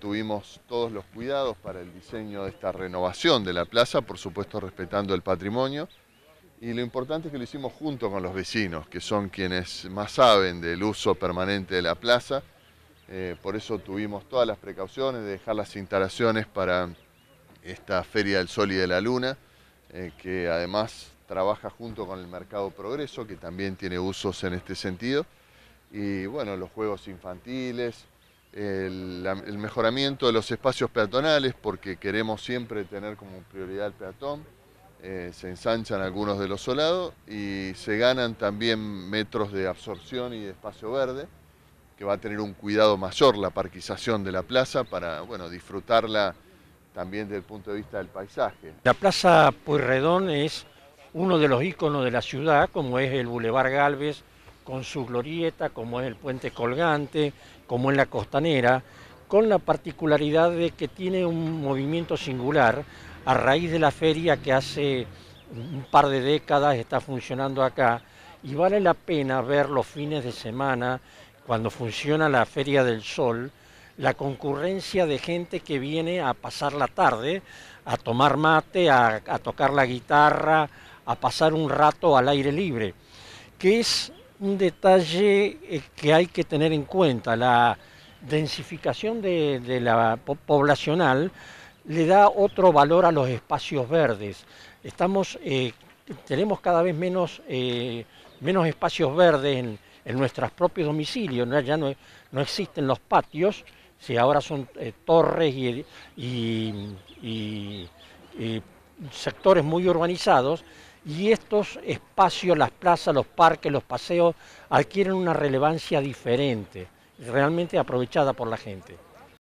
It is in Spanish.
Tuvimos todos los cuidados para el diseño de esta renovación de la plaza, por supuesto respetando el patrimonio. Y lo importante es que lo hicimos junto con los vecinos, que son quienes más saben del uso permanente de la plaza. Eh, por eso tuvimos todas las precauciones de dejar las instalaciones para esta Feria del Sol y de la Luna, eh, que además trabaja junto con el Mercado Progreso, que también tiene usos en este sentido. Y bueno, los juegos infantiles, el, mejoramiento de los espacios peatonales, porque queremos siempre tener como prioridad el peatón. Eh, se ensanchan algunos de los solados y se ganan también metros de absorción y de espacio verde, que va a tener un cuidado mayor la parquización de la plaza para bueno, disfrutarla también desde el punto de vista del paisaje. La Plaza Pueyrredón es uno de los íconos de la ciudad, como es el Boulevard Galvez, con su glorieta, como es el puente colgante, como en la costanera, con la particularidad de que tiene un movimiento singular a raíz de la feria que hace un par de décadas está funcionando acá y vale la pena ver los fines de semana cuando funciona la Feria del Sol, la concurrencia de gente que viene a pasar la tarde, a tomar mate, a, a tocar la guitarra, a pasar un rato al aire libre, que es un detalle eh, que hay que tener en cuenta. La densificación de, la poblacional le da otro valor a los espacios verdes. Estamos, eh, tenemos cada vez menos, eh, menos espacios verdes en, en, nuestros propios domicilios, ya no, e, no existen los patios, si ahora son torres y sectores muy urbanizados, y estos espacios, las plazas, los parques, los paseos, adquieren una relevancia diferente, realmente aprovechada por la gente.